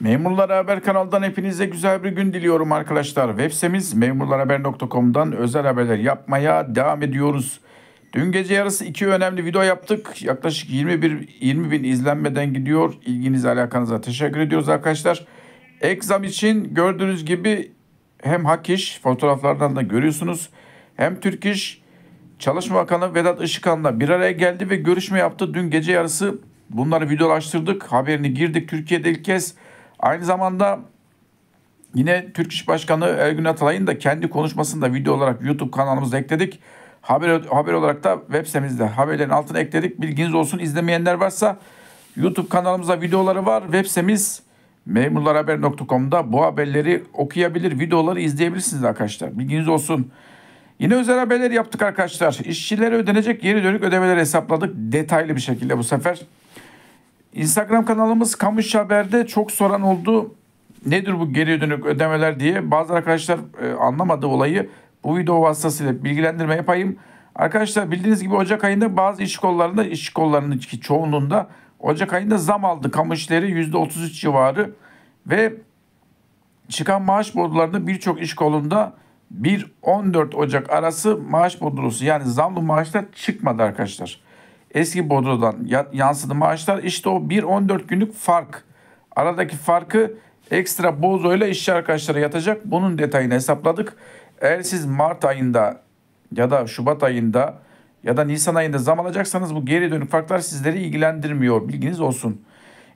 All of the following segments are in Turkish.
Memurlar Haber kanaldan hepinize güzel bir gün diliyorum arkadaşlar. Web sitemiz memurlarhaber.com'dan özel haberler yapmaya devam ediyoruz. Dün gece yarısı iki önemli video yaptık. Yaklaşık 21 20 bin izlenmeden gidiyor. İlginiz alakanıza teşekkür ediyoruz arkadaşlar. Exam için gördüğünüz gibi hem Hakiş fotoğraflardan da görüyorsunuz. Hem Türk iş. Çalışma Bakanı Vedat Işıkhan'la bir araya geldi ve görüşme yaptı. Dün gece yarısı bunları videolaştırdık. Haberini girdik. Türkiye'de ilk kez Aynı zamanda yine Türk İş Başkanı Ergün Atalay'ın da kendi konuşmasında video olarak YouTube kanalımıza ekledik. Haber, haber olarak da web sitemizde haberlerin altına ekledik. Bilginiz olsun izlemeyenler varsa YouTube kanalımızda videoları var. Web sitemiz memurlarhaber.com'da bu haberleri okuyabilir, videoları izleyebilirsiniz arkadaşlar. Bilginiz olsun. Yine özel haberler yaptık arkadaşlar. İşçilere ödenecek yeri dönük ödemeleri hesapladık. Detaylı bir şekilde bu sefer. Instagram kanalımız Kamış Haber'de çok soran oldu. Nedir bu geri dönük ödemeler diye. Bazı arkadaşlar e, anlamadı olayı. Bu video vasıtasıyla bilgilendirme yapayım. Arkadaşlar bildiğiniz gibi Ocak ayında bazı iş kollarında iş kollarının çoğunluğunda Ocak ayında zam aldı. Kamu işleri %33 civarı ve çıkan maaş bordrolarında birçok iş kolunda 1-14 Ocak arası maaş bordrosu yani zamlı maaşlar çıkmadı arkadaşlar eski bordrodan yansıdı maaşlar. İşte o 1-14 günlük fark. Aradaki farkı ekstra bozoyla işçi arkadaşlara yatacak. Bunun detayını hesapladık. Eğer siz Mart ayında ya da Şubat ayında ya da Nisan ayında zam alacaksanız bu geri dönük farklar sizleri ilgilendirmiyor. Bilginiz olsun.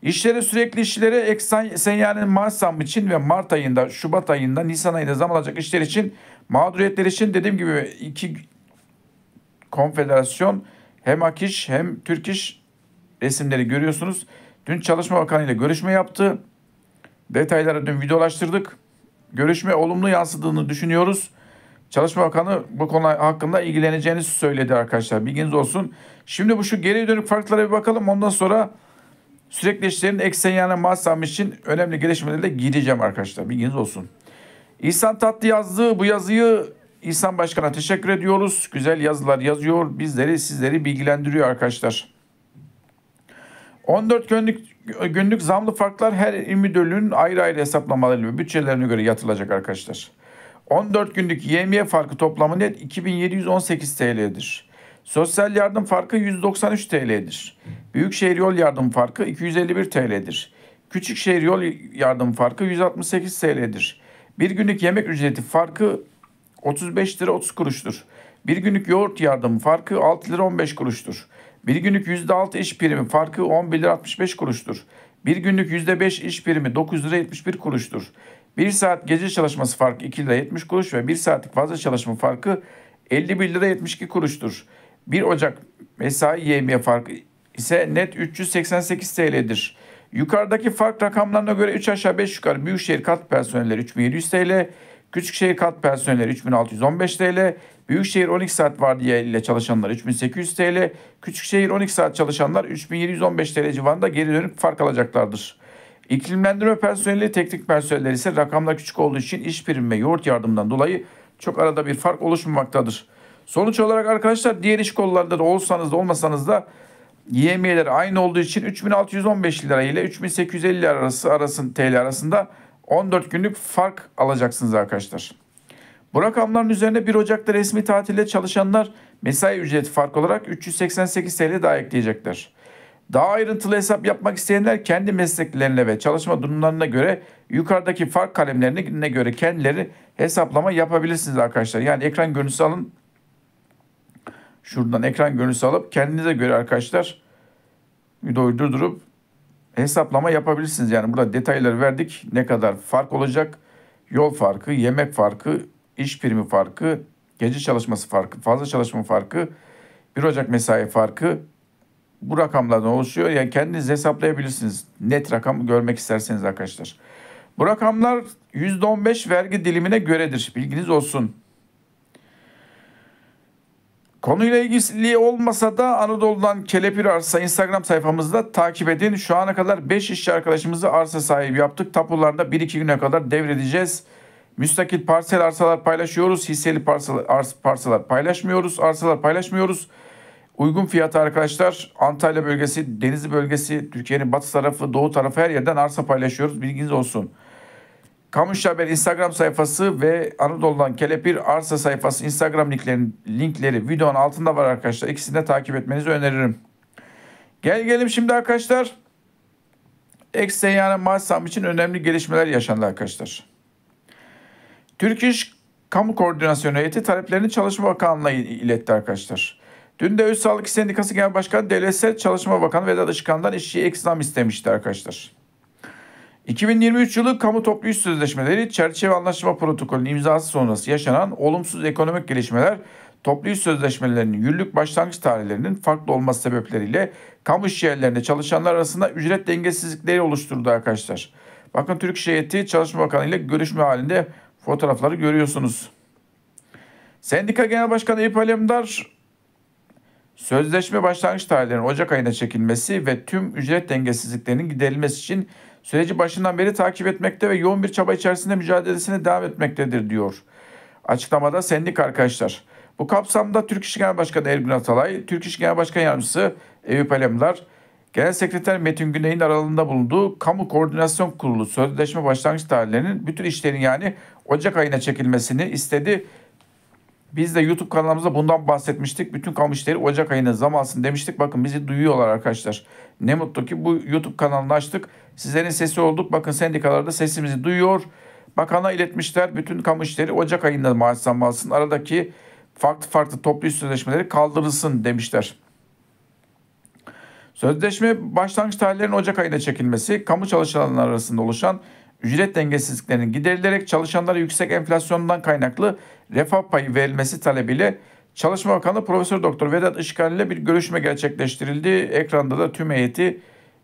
İşlere sürekli işçilere eksen yani Mart zammı için ve Mart ayında, Şubat ayında, Nisan ayında zam alacak işler için mağduriyetler için dediğim gibi iki konfederasyon hem Akiş hem Türk İş resimleri görüyorsunuz. Dün Çalışma Bakanı ile görüşme yaptı. Detayları dün videolaştırdık. Görüşme olumlu yansıdığını düşünüyoruz. Çalışma Bakanı bu konu hakkında ilgileneceğini söyledi arkadaşlar. Bilginiz olsun. Şimdi bu şu geri dönük farklara bir bakalım. Ondan sonra sürekli işlerin eksen yana mahsam için önemli gelişmelerle gireceğim arkadaşlar. Bilginiz olsun. İhsan Tatlı yazdığı Bu yazıyı İhsan Başkan'a teşekkür ediyoruz. Güzel yazılar yazıyor. Bizleri sizleri bilgilendiriyor arkadaşlar. 14 günlük, günlük zamlı farklar her il müdürlüğünün ayrı ayrı hesaplamaları ve bütçelerine göre yatırılacak arkadaşlar. 14 günlük YMY farkı toplamı net 2718 TL'dir. Sosyal yardım farkı 193 TL'dir. Büyükşehir yol yardım farkı 251 TL'dir. Küçükşehir yol yardım farkı 168 TL'dir. Bir günlük yemek ücreti farkı 35 lira 30 kuruştur. Bir günlük yoğurt yardımı farkı 6 lira 15 kuruştur. Bir günlük %6 iş primi farkı 11 lira 65 kuruştur. Bir günlük %5 iş primi 9 lira 71 kuruştur. Bir saat gece çalışması farkı 2 lira 70 kuruş ve bir saatlik fazla çalışma farkı 51 lira 72 kuruştur. 1 Ocak mesai yemeye farkı ise net 388 TL'dir. Yukarıdaki fark rakamlarına göre 3 aşağı 5 yukarı Büyükşehir Kat Personelleri 3700 TL, Küçükşehir kat personeli 3615 TL, Büyükşehir 12 saat vardiya ile çalışanlar 3800 TL, Küçükşehir 12 saat çalışanlar 3715 TL civarında geri dönüp fark alacaklardır. İklimlendirme personeli, teknik personeller ise rakamda küçük olduğu için iş primi ve yoğurt yardımından dolayı çok arada bir fark oluşmamaktadır. Sonuç olarak arkadaşlar diğer iş kollarında da olsanız da olmasanız da yemeğler aynı olduğu için 3615 lira ile 3850 arası arasın TL arasında 14 günlük fark alacaksınız arkadaşlar. Bu rakamların üzerine 1 Ocak'ta resmi tatilde çalışanlar mesai ücreti fark olarak 388 TL daha ekleyecekler. Daha ayrıntılı hesap yapmak isteyenler kendi mesleklerine ve çalışma durumlarına göre yukarıdaki fark kalemlerine göre kendileri hesaplama yapabilirsiniz arkadaşlar. Yani ekran görüntüsü alın. Şuradan ekran görüntüsü alıp kendinize göre arkadaşlar videoyu durdurup hesaplama yapabilirsiniz. Yani burada detayları verdik. Ne kadar fark olacak? Yol farkı, yemek farkı, iş primi farkı, gece çalışması farkı, fazla çalışma farkı, 1 Ocak mesai farkı bu rakamlardan oluşuyor. Yani kendiniz hesaplayabilirsiniz. Net rakam görmek isterseniz arkadaşlar. Bu rakamlar %15 vergi dilimine göredir. Bilginiz olsun. Konuyla ilgili olmasa da Anadolu'dan Kelepir Arsa Instagram sayfamızda takip edin. Şu ana kadar 5 işçi arkadaşımızı arsa sahibi yaptık. Tapularda 1-2 güne kadar devredeceğiz. Müstakil parsel arsalar paylaşıyoruz. Hisseli parsalar, ars, parsalar paylaşmıyoruz. Arsalar paylaşmıyoruz. Uygun fiyata arkadaşlar Antalya bölgesi, Denizli bölgesi, Türkiye'nin batı tarafı, doğu tarafı her yerden arsa paylaşıyoruz. Bilginiz olsun. Kamuş Haber Instagram sayfası ve Anadolu'dan Kelepir Arsa sayfası Instagram linkleri linkleri videonun altında var arkadaşlar. İkisini de takip etmenizi öneririm. Gel gelim şimdi arkadaşlar. Eksen yani Massam için önemli gelişmeler yaşandı arkadaşlar. Türk İş Kamu Koordinasyonu Heyeti taleplerini Çalışma Bakanlığı'na iletti arkadaşlar. Dün de Üst Sağlık Sendikası Genel Başkanı Devletsel Çalışma Bakanı Vedat Işıkan'dan işçi ek zam istemişti arkadaşlar. 2023 yılı kamu toplu iş sözleşmeleri çerçeve anlaşma protokolünün imzası sonrası yaşanan olumsuz ekonomik gelişmeler toplu iş sözleşmelerinin yürürlük başlangıç tarihlerinin farklı olması sebepleriyle kamu iş yerlerinde çalışanlar arasında ücret dengesizlikleri oluşturdu arkadaşlar. Bakın Türk İş Çalışma Bakanı ile görüşme halinde fotoğrafları görüyorsunuz. Sendika Genel Başkanı Eyüp Alemdar Sözleşme başlangıç tarihlerinin Ocak ayına çekilmesi ve tüm ücret dengesizliklerinin giderilmesi için süreci başından beri takip etmekte ve yoğun bir çaba içerisinde mücadelesine devam etmektedir diyor. Açıklamada sendik arkadaşlar. Bu kapsamda Türk İş Genel Başkanı Ergün Atalay, Türk İş Genel Başkan Yardımcısı Eyüp Alemdar, Genel Sekreter Metin Güney'in aralığında bulunduğu Kamu Koordinasyon Kurulu sözleşme başlangıç tarihlerinin bütün işlerin yani Ocak ayına çekilmesini istedi biz de YouTube kanalımızda bundan bahsetmiştik. Bütün kamu işleri Ocak ayında zam alsın demiştik. Bakın bizi duyuyorlar arkadaşlar. Ne mutlu ki bu YouTube kanalını açtık. Sizlerin sesi olduk. Bakın sendikalarda sesimizi duyuyor. Bakana iletmişler. Bütün kamu işleri Ocak ayında maaş zam alsın. Aradaki farklı farklı toplu iş sözleşmeleri kaldırılsın demişler. Sözleşme başlangıç tarihlerinin Ocak ayında çekilmesi, kamu çalışanları arasında oluşan ücret dengesizliklerinin giderilerek çalışanlara yüksek enflasyondan kaynaklı refah payı verilmesi talebiyle Çalışma Bakanı Profesör Doktor Vedat İşgal ile bir görüşme gerçekleştirildi. Ekranda da tüm heyeti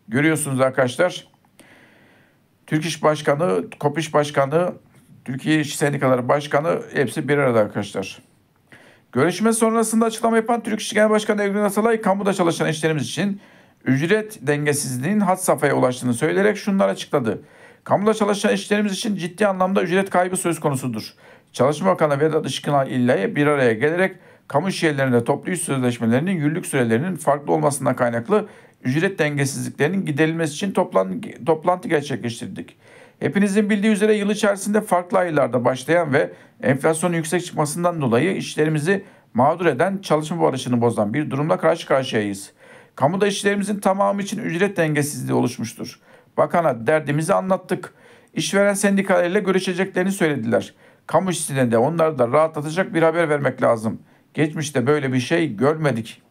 görüyorsunuz arkadaşlar. Türk İş Başkanı, Kopiş Başkanı, Türkiye İş Sendikaları Başkanı hepsi bir arada arkadaşlar. Görüşme sonrasında açıklama yapan Türk İş Genel Başkanı Evgün Asalay, kamuda çalışan işlerimiz için ücret dengesizliğinin had safhaya ulaştığını söyleyerek şunları açıkladı. Kamuda çalışan işçilerimiz için ciddi anlamda ücret kaybı söz konusudur. Çalışma Bakanı Vedat Işkınan İlla'ya bir araya gelerek kamu iş yerlerinde toplu iş sözleşmelerinin yürürlük sürelerinin farklı olmasından kaynaklı ücret dengesizliklerinin giderilmesi için toplan, toplantı gerçekleştirdik. Hepinizin bildiği üzere yıl içerisinde farklı aylarda başlayan ve enflasyonun yüksek çıkmasından dolayı işlerimizi mağdur eden, çalışma barışını bozan bir durumla karşı karşıyayız. Kamuda işlerimizin tamamı için ücret dengesizliği oluşmuştur. Bakana derdimizi anlattık. İşveren sendikalarıyla görüşeceklerini söylediler. Kamu işçilerine de onları da rahatlatacak bir haber vermek lazım. Geçmişte böyle bir şey görmedik.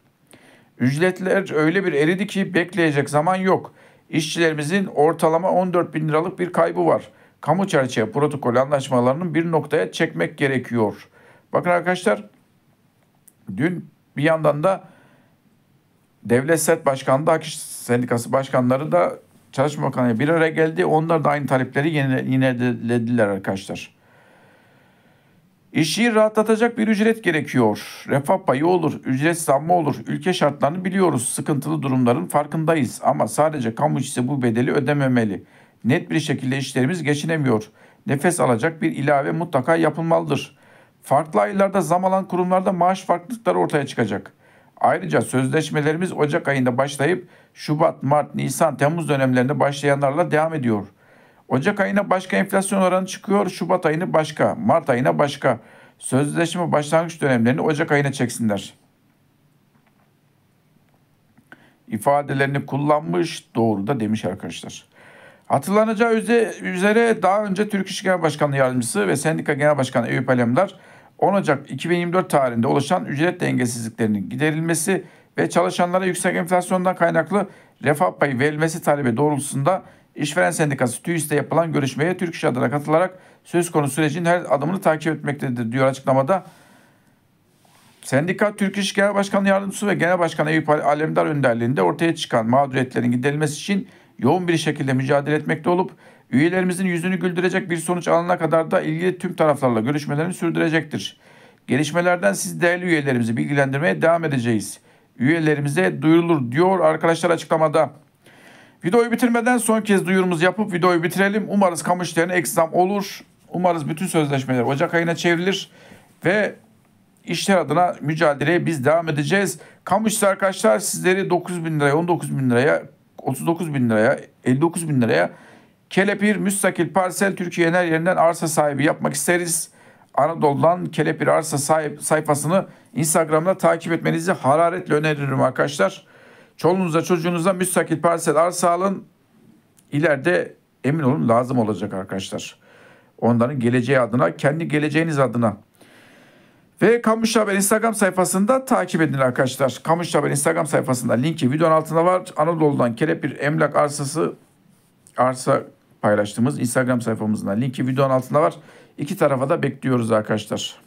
Ücretler öyle bir eridi ki bekleyecek zaman yok. İşçilerimizin ortalama 14 bin liralık bir kaybı var. Kamu çerçeve protokol anlaşmalarının bir noktaya çekmek gerekiyor. Bakın arkadaşlar dün bir yandan da Devlet Set Başkanı da Akış Sendikası Başkanları da Çalışma Bakanlığı bir araya geldi. Onlar da aynı talepleri yinelediler arkadaşlar. İşçiyi rahatlatacak bir ücret gerekiyor. Refah payı olur, ücret zammı olur. Ülke şartlarını biliyoruz. Sıkıntılı durumların farkındayız. Ama sadece kamu işçisi bu bedeli ödememeli. Net bir şekilde işlerimiz geçinemiyor. Nefes alacak bir ilave mutlaka yapılmalıdır. Farklı aylarda zam alan kurumlarda maaş farklılıkları ortaya çıkacak. Ayrıca sözleşmelerimiz Ocak ayında başlayıp Şubat, Mart, Nisan, Temmuz dönemlerinde başlayanlarla devam ediyor. Ocak ayına başka enflasyon oranı çıkıyor, Şubat ayını başka, Mart ayına başka. Sözleşme başlangıç dönemlerini Ocak ayına çeksinler. İfadelerini kullanmış, doğru da demiş arkadaşlar. Hatırlanacağı üzere daha önce Türk İş Genel Başkanı Yardımcısı ve Sendika Genel Başkanı Eyüp Alemdar 10 Ocak 2024 tarihinde oluşan ücret dengesizliklerinin giderilmesi ve çalışanlara yüksek enflasyondan kaynaklı refah payı verilmesi talebi doğrultusunda İşveren Sendikası TÜİS'te yapılan görüşmeye Türk İş adına katılarak söz konu sürecin her adımını takip etmektedir diyor açıklamada. Sendika Türk İş Genel Başkanı Yardımcısı ve Genel Başkanı Eyüp Alemdar önderliğinde ortaya çıkan mağduriyetlerin giderilmesi için yoğun bir şekilde mücadele etmekte olup Üyelerimizin yüzünü güldürecek bir sonuç alana kadar da ilgili tüm taraflarla görüşmelerini sürdürecektir. Gelişmelerden siz değerli üyelerimizi bilgilendirmeye devam edeceğiz. Üyelerimize duyurulur diyor arkadaşlar açıklamada. Videoyu bitirmeden son kez duyurumuzu yapıp videoyu bitirelim. Umarız kamu işlerine ekzam olur. Umarız bütün sözleşmeler Ocak ayına çevrilir ve işler adına mücadeleye biz devam edeceğiz. Kamu işleri arkadaşlar sizleri 9 bin liraya, 19 bin liraya, 39 bin liraya, 59 bin liraya Kelepir müstakil parsel Türkiye'nin her yerinden arsa sahibi yapmak isteriz. Anadolu'dan Kelepir arsa sahip, sayfasını Instagram'da takip etmenizi hararetle öneririm arkadaşlar. Çoluğunuza çocuğunuza müstakil parsel arsa alın. İleride emin olun lazım olacak arkadaşlar. Onların geleceği adına, kendi geleceğiniz adına. Ve Kamuş Haber Instagram sayfasında takip edin arkadaşlar. Kamuş Haber Instagram sayfasında linki videonun altında var. Anadolu'dan Kelepir Emlak Arsası arsa paylaştığımız Instagram sayfamızda linki videonun altında var. İki tarafa da bekliyoruz arkadaşlar.